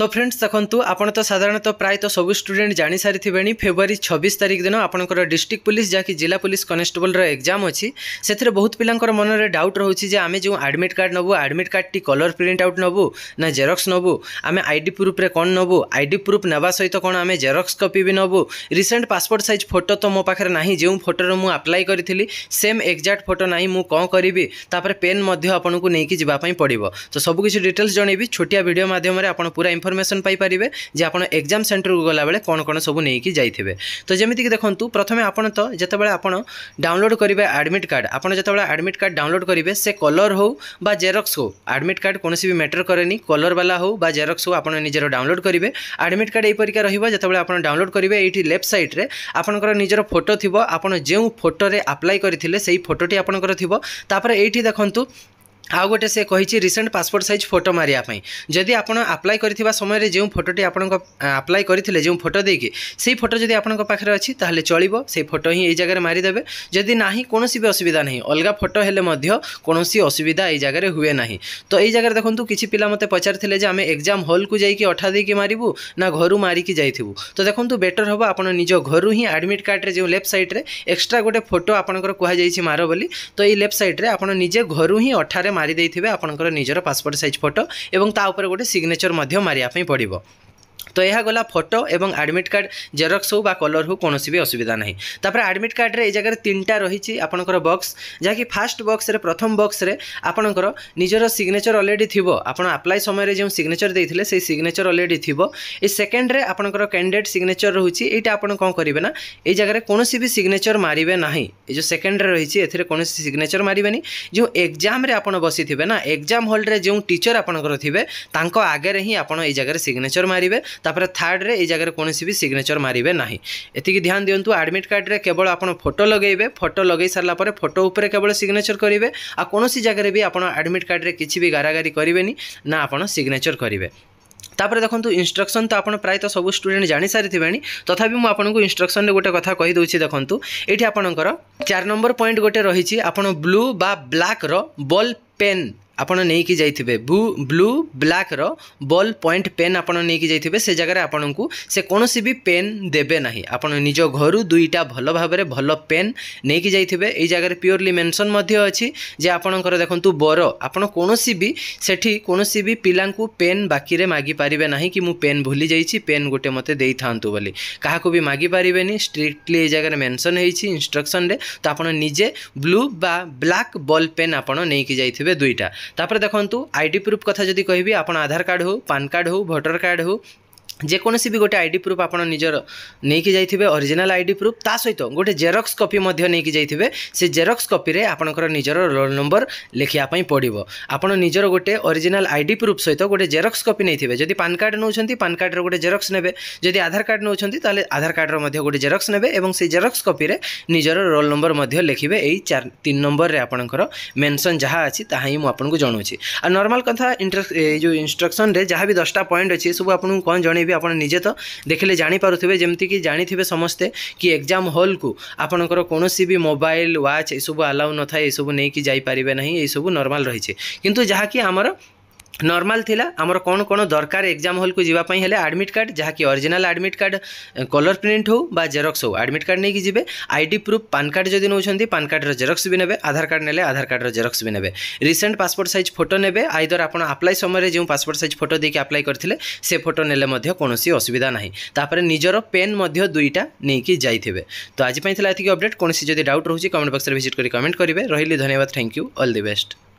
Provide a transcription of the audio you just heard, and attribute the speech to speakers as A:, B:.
A: তো ফ্রেন্ডস দেখন্তু আপন তো সাধারণত প্রায়ত সবু স্টুডেন্ট জানি সারিথিবেনি ফেব্রুয়ারি ছবিশ তারিখ দিন আপনার ডিস্ট্রিক্ট পুলিশ যা কি জেলা পুলিশ কনস্টেবলর এক্সাম অছি সেথিরে বহুত পিলাঙ্কর মনরে ডাউট রহুছি যে আমি যে আডমিট কার্ড নবু আডমিট কার্ডটি কলর প্রিন্ট আউট নবু না জেরক্স নবু আমি আইডি প্রুফরে কোণ নবু আইডি প্রুফ নেওয়া সহিত কোণ আমি জেরক্স কপি বি নবু রিসেন্ট পাসপোর্ট সাইজ ফটো তো মো পাখে না যে ফটোর মু আপ্লাই করি সেম এক্জাক্ট ফটো না মু কম করবি তাপরে পেন মধ্যে আপনার নেই যাওয়া পড়ব তো সবুকিছি ডিটেলস জনাইবি ছোটিয়া ভিডিও মাধ্যমে আপনার পুরা ইনফরমেসন পাইপারে যে আপনার এক্সাম সেটরক গলাবেলে কোণ কোণ সব নিয়ে যাইবে তো যেমিকি দেখুন প্রথমে আপনার তো যেতবে আপনার ডাউনলোড করবে আডমিট কার্ড আপনার যেতবে আডমিট কার্ড ডাউনলোড করবে সে কলর হো বা জেরক্স হো আডমিট কার্ড কোণী বি ম্যাটর করেনি কলরবালা হো বা জেরক্স হো আপনার নিজের ডাউনলোড করবে আডমিট কার্ড এইপরিকা রহব যেতবে আপনার ডাউনলোড করবে এইটি লেফট সাইড্রে আপনার নিজের ফটো থাকবে আপনার যে ফটোরে আপ্লাই করে সেই ফটোটি আপনার থাকবে তাপরে এইটি দেখুন ଆଉ ଗୋଟେ ସେ କହିଛି ରିସେଣ୍ଟ ପାସପୋର୍ଟ ସାଇଜ୍ ଫଟୋ ମାରିବା ପାଇଁ ଯଦି ଆପଣ ଆପ୍ଲାଏ କରିଥିବା ସମୟରେ ଯେଉଁ ଫଟୋଟି ଆପଣଙ୍କ ଆପ୍ଲାଏ କରିଥିଲେ ଯେଉଁ ଫଟୋ ଦେଇକି ସେଇ ଫଟୋ ଯଦି ଆପଣଙ୍କ ପାଖରେ ଅଛି ତାହେଲେ ଚଳିବ ସେଇ ଫଟୋ ହିଁ ଏଇ ଜାଗାରେ ମାରିଦେବେ ଯଦି ନାହିଁ କୌଣସି ବି ଅସୁବିଧା ନାହିଁ ଅଲଗା ଫଟୋ ହେଲେ ମଧ୍ୟ କୌଣସି ଅସୁବିଧା ଏଇ ଜାଗାରେ ହୁଏ ନାହିଁ ତ ଏଇ ଜାଗାରେ ଦେଖନ୍ତୁ କିଛି ପିଲା ମୋତେ ପଚାରିଥିଲେ ଯେ ଆମେ ଏକ୍ଜାମ୍ ହଲ୍କୁ ଯାଇକି ଅଠା ଦେଇକି ମାରିବୁ ନା ଘରୁ ମାରିକି ଯାଇଥିବୁ ତ ଦେଖନ୍ତୁ ବେଟର୍ ହେବ ଆପଣ ନିଜ ଘରୁ ହିଁ ଆଡ଼ମିଟ୍ କାର୍ଡ଼ରେ ଯେଉଁ ଲେଫ୍ଟ ସାଇଡ଼୍ରେ ଏକ୍ସଟ୍ରା ଗୋଟେ ଫଟୋ ଆପଣଙ୍କର କୁହାଯାଇଛି ମାର ବୋଲି ତ ଏଇ ଲେଫ୍ଟ ସାଇଡ଼୍ରେ ଆପଣ ନିଜେ ଘରୁ ହିଁ ଅଠାରେ মারিদেইথিবে আপনার নিজের পাসপোর্ট সাইজ ফটো এবং তা উপরে গোটে সিগনেচর মারিয়া পড়ব তো ଏହା ଗଲା ଫଟୋ ଏବଂ ଆଡ଼ମିଟ୍ କାର୍ଡ଼ ଜେରକ୍ସ ହେଉ ବା କଲର୍ ହେଉ କୌଣସି ବି ଅସୁବିଧା ନାହିଁ ତାପରେ ଆଡ଼ମିଟ୍ କାର୍ଡ଼ରେ ଏଇ ଜାଗାରେ ତିନିଟା ରହିଛି ଆପଣଙ୍କର ବକ୍ସ ଯାହାକି ଫାର୍ଷ୍ଟ ବକ୍ସରେ ପ୍ରଥମ ବକ୍ସରେ ଆପଣଙ୍କର ନିଜର ସିଗ୍ନେଚର୍ ଅଲରେଡ଼ି ଥିବ ଆପଣ ଆପ୍ଲାଏ ସମୟରେ ଯେଉଁ ସିଗ୍ନେଚର୍ ଦେଇଥିଲେ ସେଇ ସିଗ୍ନେଚର୍ ଅଲରେଡ଼ି ଥିବ ଏ ସେକେଣ୍ଡରେ ଆପଣଙ୍କର କ୍ୟାଣ୍ଡିଡେଟ୍ ସିଗ୍ନେଚର୍ ରହୁଛି ଏଇଟା ଆପଣ କ'ଣ କରିବେ ନା ଏଇ ଜାଗାରେ କୌଣସି ବି ସିଗ୍ନେଚର୍ ମାରିବେ ନାହିଁ ଏ ଯେଉଁ ସେକେଣ୍ଡରେ ରହିଛି ଏଥିରେ କୌଣସି ସିଗ୍ନେଚର୍ ମାରିବେନି ଯେଉଁ ଏକ୍ଜାମ୍ରେ ଆପଣ ବସିଥିବେ ନା ଏକ୍ଜାମ୍ ହଲ୍ରେ ଯେଉଁ ଟିଚର୍ ଆପଣଙ୍କର ଥିବେ ତାଙ୍କ ଆଗରେ ହିଁ ଆପଣ ଏଇ ଜାଗାରେ ସିଗ୍ନେଚର୍ ମାରିବେ ତାପରେ ଥାର୍ଡ଼ରେ ଏଇ ଜାଗାରେ କୌଣସି ବି ସିଗ୍ନେଚର୍ ମାରିବେ ନାହିଁ ଏତିକି ଧ୍ୟାନ ଦିଅନ୍ତୁ ଆଡ଼ମିଟ୍ କାର୍ଡ଼ରେ କେବଳ ଆପଣ ଫଟୋ ଲଗାଇବେ ଫଟୋ ଲଗାଇ ସାରିଲା ପରେ ଫଟୋ ଉପରେ କେବଳ ସିଗ୍ନେଚର୍ କରିବେ ଆଉ କୌଣସି ଜାଗାରେ ବି ଆପଣ ଆଡ଼ମିଟ୍ କାର୍ଡ଼ରେ କିଛି ବି ଗାରାଗାରି କରିବେନି ନା ଆପଣ ସିଗ୍ନେଚର୍ କରିବେ ତାପରେ ଦେଖନ୍ତୁ ଇନଷ୍ଟ୍ରକ୍ସନ୍ ତ ଆପଣ ପ୍ରାୟତଃ ସବୁ ଷ୍ଟୁଡେଣ୍ଟ ଜାଣିସାରିଥିବେଣି ତଥାପି ମୁଁ ଆପଣଙ୍କୁ ଇନଷ୍ଟ୍ରକ୍ସନ୍ରେ ଗୋଟେ କଥା କହିଦେଉଛି ଦେଖନ୍ତୁ ଏଇଠି ଆପଣଙ୍କର ଚାରି ନମ୍ବର ପଏଣ୍ଟ ଗୋଟେ ରହିଛି ଆପଣ ବ୍ଲୁ ବା ବ୍ଲାକ୍ର ବଲ୍ ପେନ୍ ଆପଣ ନେଇକି ଯାଇଥିବେ ବ୍ଲୁ ବ୍ଲୁ ବ୍ଲାକ୍ର ବଲ୍ ପଏଣ୍ଟ ପେନ୍ ଆପଣ ନେଇକି ଯାଇଥିବେ ସେ ଜାଗାରେ ଆପଣଙ୍କୁ ସେ କୌଣସି ବି ପେନ୍ ଦେବେ ନାହିଁ ଆପଣ ନିଜ ଘରୁ ଦୁଇଟା ଭଲ ଭାବରେ ଭଲ ପେନ୍ ନେଇକି ଯାଇଥିବେ ଏଇ ଜାଗାରେ ପିଓରଲି ମେନସନ୍ ମଧ୍ୟ ଅଛି ଯେ ଆପଣଙ୍କର ଦେଖନ୍ତୁ ବର ଆପଣ କୌଣସି ବି ସେଠି କୌଣସି ବି ପିଲାଙ୍କୁ ପେନ୍ ବାକିରେ ମାଗିପାରିବେ ନାହିଁ କି ମୁଁ ପେନ୍ ଭୁଲି ଯାଇଛି ପେନ୍ ଗୋଟେ ମୋତେ ଦେଇଥାନ୍ତୁ ବୋଲି କାହାକୁ ବି ମାଗିପାରିବେନି ଷ୍ଟ୍ରିକ୍ଟଲି ଏଇ ଜାଗାରେ ମେନସନ୍ ହେଇଛି ଇନଷ୍ଟ୍ରକ୍ସନ୍ରେ ତ ଆପଣ ନିଜେ ବ୍ଲୁ ବା ବ୍ଲାକ୍ ବଲ୍ ପେନ୍ ଆପଣ ନେଇକି ଯାଇଥିବେ ଦୁଇଟା ତାପରେ ଦେଖନ୍ତୁ ଆଇ ଡ଼ି ପ୍ରୁଫ୍ କଥା ଯଦି କହିବି ଆପଣ ଆଧାର କାର୍ଡ଼ ହେଉ ପାନ୍ କାର୍ଡ଼ ହେଉ ଭୋଟର କାର୍ଡ଼ ହେଉ যেকୌଣସି ବି ଗୋଟେ ଆଇ ଡି ପ୍ରୁଫ୍ ଆପଣ ନିଜର ନେଇକି ଯାଇଥିବେ ଅରିଜିନାଲ୍ ଆଇ ଡି ପ୍ରୁଫ୍ ତା ସହିତ ଗୋଟେ ଜେରକ୍ସ କପି ମଧ୍ୟ ନେଇକି ଯାଇଥିବେ ସେ ଜେରକ୍ସ କପିରେ ଆପଣଙ୍କର ନିଜର ରୋଲ୍ ନମ୍ବର ଲେଖିବା ପାଇଁ ପଡ଼ିବ ଆପଣ ନିଜର ଗୋଟେ ଅରିଜିନାଲ୍ ଆଇ ଡି ପ୍ରୁଫ୍ ସହିତ ଗୋଟେ ଜେରକ୍ସ କପି ନେଇଥିବେ ଯଦି ପାନ୍ କାର୍ଡ଼ ନେଉଛନ୍ତି ପାନ୍ କାର୍ଡ଼ର ଗୋଟେ ଜେରକ୍ସ ନେବେ ଯଦି ଆଧାର କାର୍ଡ଼ ନେଉଛନ୍ତି ତାହେଲେ ଆଧାର କାର୍ଡ଼ର ମଧ୍ୟ ଗୋଟେ ଜେରକ୍ସ ନେବେ ଏବଂ ସେଇ ଜେରକ୍ସ କପିରେ ନିଜର ରୋଲ୍ ନମ୍ବର ମଧ୍ୟ ଲେଖିବେ ଏଇ ଚାରି ତିନି ନମ୍ବରରେ ଆପଣଙ୍କର ମେନ୍ସନ୍ ଯାହା ଅଛି ତାହା ହିଁ ମୁଁ ଆପଣଙ୍କୁ ଜଣାଉଛି ଆଉ ନର୍ମାଲ୍ କଥା ଏଇ ଯେଉଁ ଇନ୍ଷ୍ଟ୍ରକ୍ସନ୍ରେ ଯାହା ବି ଦଶଟା ପଏଣ୍ଟ ଅଛି ଏସବୁ ଆପଣଙ୍କୁ କ'ଣ ଜଣେଇବି ଆପଣ ନିଜେ ତ ଦେଖିଲେ ଜାଣିପାରୁଥିବେ ଯେମିତିକି ଜାଣିଥିବେ ସମସ୍ତେ କି ଏକ୍ଜାମ୍ ହଲ୍କୁ ଆପଣଙ୍କର କୌଣସି ବି ମୋବାଇଲ୍ ୱାଚ୍ ଏସବୁ ଆଲାଉ ନଥାଏ ଏସବୁ ନେଇକି ଯାଇପାରିବେ ନାହିଁ ଏସବୁ ନର୍ମାଲ୍ ରହିଛି କିନ୍ତୁ ଯାହାକି ଆମର ନର୍ମାଲ ଥିଲା ଆମର କ'ଣ କ'ଣ ଦରକାର ଏକ୍ଜାମ୍ ହଲ୍କୁ ଯିବା ପାଇଁ ହେଲେ ଆଡ଼ମିଟ୍ କାର୍ଡ଼ ଯାହାକି original admit card colour print ହେଉ ବା ଜେରକ୍ସ ହେଉ ଆଡ଼ମିଟ୍ କାର୍ଡ଼ ନେଇକି ଯିବେ I D proof PAN card ଯଦି ନେଉଛନ୍ତି ପାନ୍ କାର୍ଡ଼ର ଜେରକ୍ସ ବି ନେବେ ଆଧାର କାର୍ଡ଼ ନେଲେ ଆଧାର କାର୍ଡ଼ର ଜେରକ୍ସ ବି ନେବେ ରିସେଣ୍ଟ ପାସପୋର୍ଟ ସାଇଜ୍ ଫଟୋ ନେବେ ଆଇଦର ଆପଣ ଆପ୍ଲାଏ ସମୟରେ ଯେଉଁ ପାସପୋର୍ଟ ସାଇଜ୍ ଫଟୋ ଦେଇକି ଆପ୍ଲାଏ କରିଥିଲେ ସେ ଫଟୋ ନେଲେ ମଧ୍ୟ କୌଣସି ଅସୁବିଧା ନାହିଁ ତାପରେ ନିଜର ପେନ୍ ମଧ୍ୟ ଦୁଇଟା ନେଇକି ଯାଇଥିବେ ତ ଆଜି ପାଇଁ ଥିଲା ଏତିକି ଅପଡ଼େଟ୍ କୌଣସି ଯଦି ଡାଉଟ୍ ରହୁଛି କମେଣ୍ଟ ବକ୍ସରେ ଭିଜିଟ୍ କରି କମେଣ୍ଟ କରିବେ ରହିଲି ଧନ୍ୟବାଦ thank you all the best